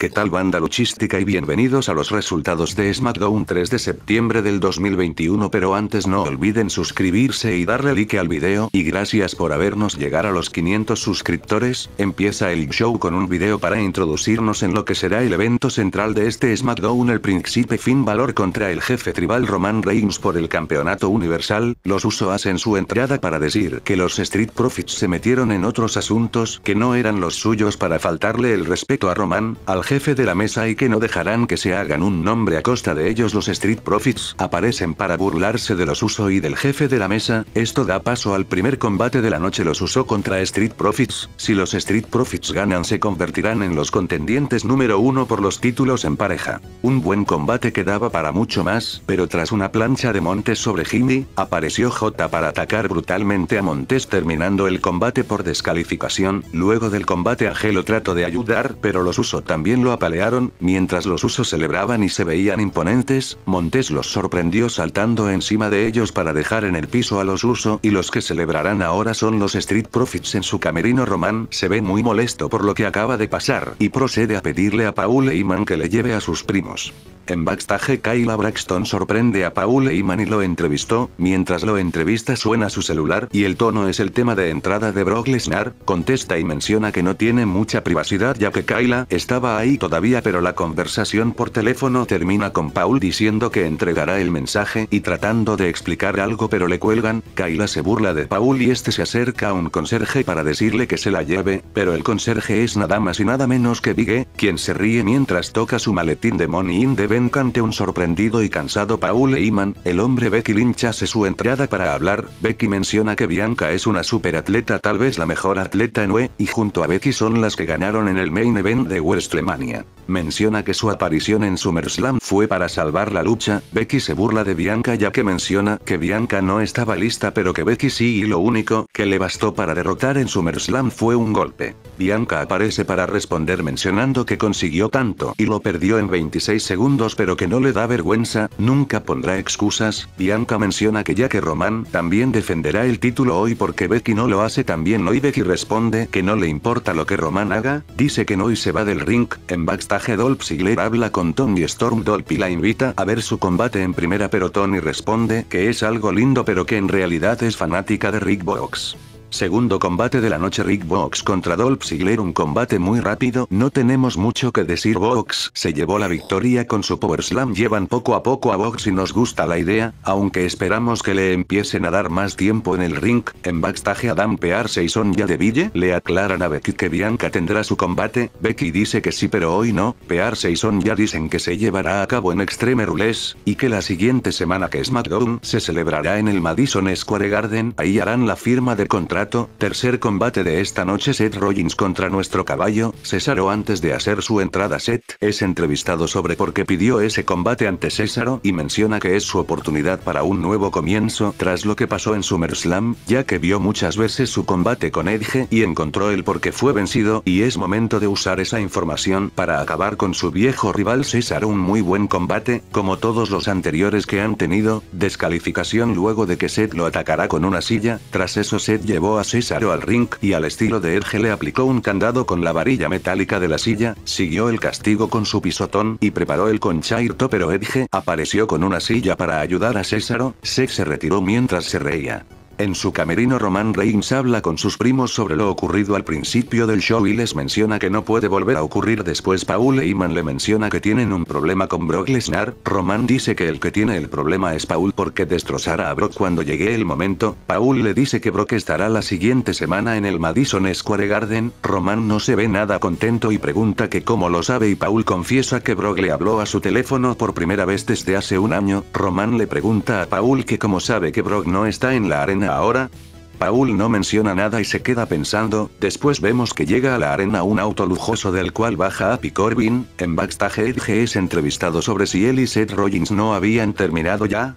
¿Qué tal banda luchística y bienvenidos a los resultados de SmackDown 3 de septiembre del 2021 pero antes no olviden suscribirse y darle like al video y gracias por habernos llegar a los 500 suscriptores, empieza el show con un video para introducirnos en lo que será el evento central de este SmackDown el príncipe fin valor contra el jefe tribal Roman Reigns por el campeonato universal, los uso hacen su entrada para decir que los Street Profits se metieron en otros asuntos que no eran los suyos para faltarle el respeto a Roman, al jefe de la mesa y que no dejarán que se hagan un nombre a costa de ellos los Street Profits aparecen para burlarse de los Uso y del jefe de la mesa, esto da paso al primer combate de la noche los Uso contra Street Profits, si los Street Profits ganan se convertirán en los contendientes número uno por los títulos en pareja. Un buen combate quedaba para mucho más, pero tras una plancha de Montes sobre Jimmy, apareció J para atacar brutalmente a Montes terminando el combate por descalificación, luego del combate a trató trato de ayudar pero los Uso también lo apalearon, mientras los usos celebraban y se veían imponentes, Montes los sorprendió saltando encima de ellos para dejar en el piso a los usos y los que celebrarán ahora son los Street Profits en su camerino Román se ve muy molesto por lo que acaba de pasar y procede a pedirle a Paul Heyman que le lleve a sus primos. En backstage Kayla Braxton sorprende a Paul Heyman y lo entrevistó, mientras lo entrevista suena su celular y el tono es el tema de entrada de Brock Lesnar, contesta y menciona que no tiene mucha privacidad ya que Kayla estaba ahí todavía pero la conversación por teléfono termina con Paul diciendo que entregará el mensaje y tratando de explicar algo pero le cuelgan, Kayla se burla de Paul y este se acerca a un conserje para decirle que se la lleve, pero el conserje es nada más y nada menos que Big e, quien se ríe mientras toca su maletín de Money in the Encante un sorprendido y cansado Paul Heyman, el hombre Becky Lynch hace su entrada para hablar, Becky menciona que Bianca es una superatleta tal vez la mejor atleta en UE, y junto a Becky son las que ganaron en el main event de WrestleMania menciona que su aparición en SummerSlam fue para salvar la lucha, Becky se burla de Bianca ya que menciona que Bianca no estaba lista pero que Becky sí y lo único que le bastó para derrotar en SummerSlam fue un golpe. Bianca aparece para responder mencionando que consiguió tanto y lo perdió en 26 segundos pero que no le da vergüenza, nunca pondrá excusas, Bianca menciona que ya que Roman también defenderá el título hoy porque Becky no lo hace también hoy Becky responde que no le importa lo que Roman haga, dice que no y se va del ring, en backstage Dolph habla con Tony Storm Dolph y la invita a ver su combate en primera pero Tony responde que es algo lindo pero que en realidad es fanática de Rick Box. Segundo combate de la noche Rick Box contra Dolph Ziggler un combate muy rápido no tenemos mucho que decir Box se llevó la victoria con su Power Slam llevan poco a poco a Box y nos gusta la idea, aunque esperamos que le empiecen a dar más tiempo en el ring, en backstage Adam Pearce y de Ville, le aclaran a Becky que Bianca tendrá su combate, Becky dice que sí pero hoy no, Pearce y ya dicen que se llevará a cabo en Extreme Rules, y que la siguiente semana que SmackDown se celebrará en el Madison Square Garden ahí harán la firma de contrato tercer combate de esta noche Seth Rollins contra nuestro caballo, Césaro antes de hacer su entrada Seth es entrevistado sobre por qué pidió ese combate ante Césaro y menciona que es su oportunidad para un nuevo comienzo tras lo que pasó en SummerSlam, ya que vio muchas veces su combate con Edge y encontró el por qué fue vencido y es momento de usar esa información para acabar con su viejo rival César. un muy buen combate, como todos los anteriores que han tenido, descalificación luego de que Seth lo atacará con una silla, tras eso Seth llevó a Césaro al ring y al estilo de Edge le aplicó un candado con la varilla metálica de la silla, siguió el castigo con su pisotón y preparó el conchairto pero Edge apareció con una silla para ayudar a Césaro, Sex se retiró mientras se reía. En su camerino Roman Reigns habla con sus primos sobre lo ocurrido al principio del show y les menciona que no puede volver a ocurrir después Paul Heyman le menciona que tienen un problema con Brock Lesnar, Roman dice que el que tiene el problema es Paul porque destrozará a Brock cuando llegue el momento, Paul le dice que Brock estará la siguiente semana en el Madison Square Garden, Roman no se ve nada contento y pregunta que cómo lo sabe y Paul confiesa que Brock le habló a su teléfono por primera vez desde hace un año, Roman le pregunta a Paul que cómo sabe que Brock no está en la arena ahora? Paul no menciona nada y se queda pensando, después vemos que llega a la arena un auto lujoso del cual baja Happy Corbin, en backstage Edge es entrevistado sobre si él y Seth Rollins no habían terminado ya,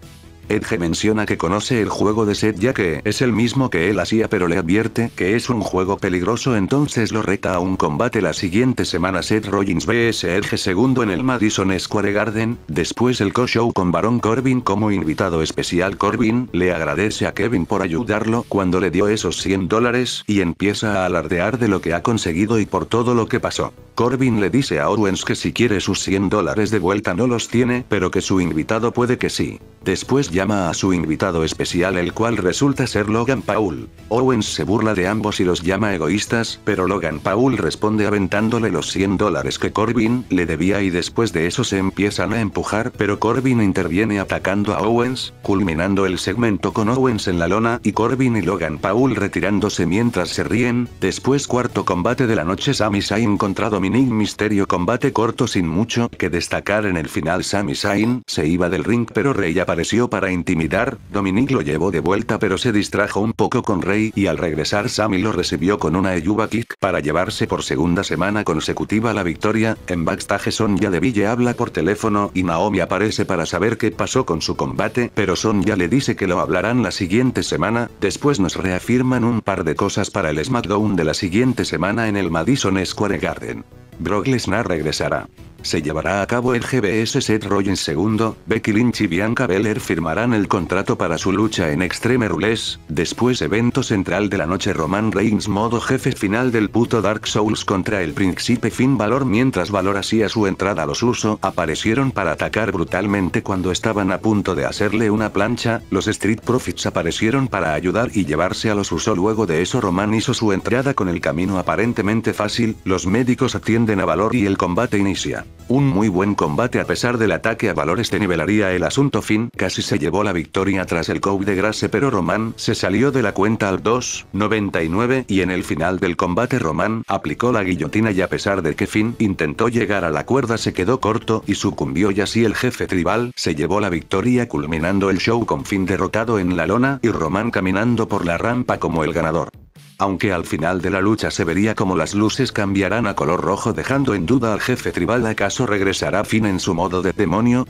Edge menciona que conoce el juego de Seth ya que es el mismo que él hacía pero le advierte que es un juego peligroso entonces lo reta a un combate la siguiente semana Seth Rollins vs Edge segundo en el Madison Square Garden, después el co-show con Baron Corbin como invitado especial Corbin le agradece a Kevin por ayudarlo cuando le dio esos 100 dólares y empieza a alardear de lo que ha conseguido y por todo lo que pasó. Corbin le dice a Owens que si quiere sus 100 dólares de vuelta no los tiene pero que su invitado puede que sí. Después ya llama a su invitado especial el cual resulta ser Logan Paul. Owens se burla de ambos y los llama egoístas, pero Logan Paul responde aventándole los 100 dólares que Corbin le debía y después de eso se empiezan a empujar pero Corbin interviene atacando a Owens, culminando el segmento con Owens en la lona y Corbin y Logan Paul retirándose mientras se ríen, después cuarto combate de la noche Sami Zayn contra Dominic Misterio combate corto sin mucho que destacar en el final Sami Zayn se iba del ring pero Rey apareció para intimidar, Dominic lo llevó de vuelta pero se distrajo un poco con Rey y al regresar Sammy lo recibió con una Eyuba Kick para llevarse por segunda semana consecutiva la victoria, en backstage Sonya Ville habla por teléfono y Naomi aparece para saber qué pasó con su combate pero Sonya le dice que lo hablarán la siguiente semana, después nos reafirman un par de cosas para el SmackDown de la siguiente semana en el Madison Square Garden. Brock regresará. Se llevará a cabo el GBS Set Rollins segundo, Becky Lynch y Bianca Belair firmarán el contrato para su lucha en Extreme Rules, después evento central de la noche Roman Reigns modo jefe final del puto Dark Souls contra el príncipe Finn Valor. mientras Valor hacía su entrada los Uso aparecieron para atacar brutalmente cuando estaban a punto de hacerle una plancha, los Street Profits aparecieron para ayudar y llevarse a los Uso luego de eso Roman hizo su entrada con el camino aparentemente fácil, los médicos atienden a Valor y el combate inicia. Un muy buen combate a pesar del ataque a Valor este nivelaría el asunto fin casi se llevó la victoria tras el coup de Grasse pero Román se salió de la cuenta al 2.99 y en el final del combate Román aplicó la guillotina y a pesar de que Finn intentó llegar a la cuerda se quedó corto y sucumbió y así el jefe tribal se llevó la victoria culminando el show con Finn derrotado en la lona y Román caminando por la rampa como el ganador aunque al final de la lucha se vería como las luces cambiarán a color rojo dejando en duda al jefe tribal acaso regresará fin en su modo de demonio,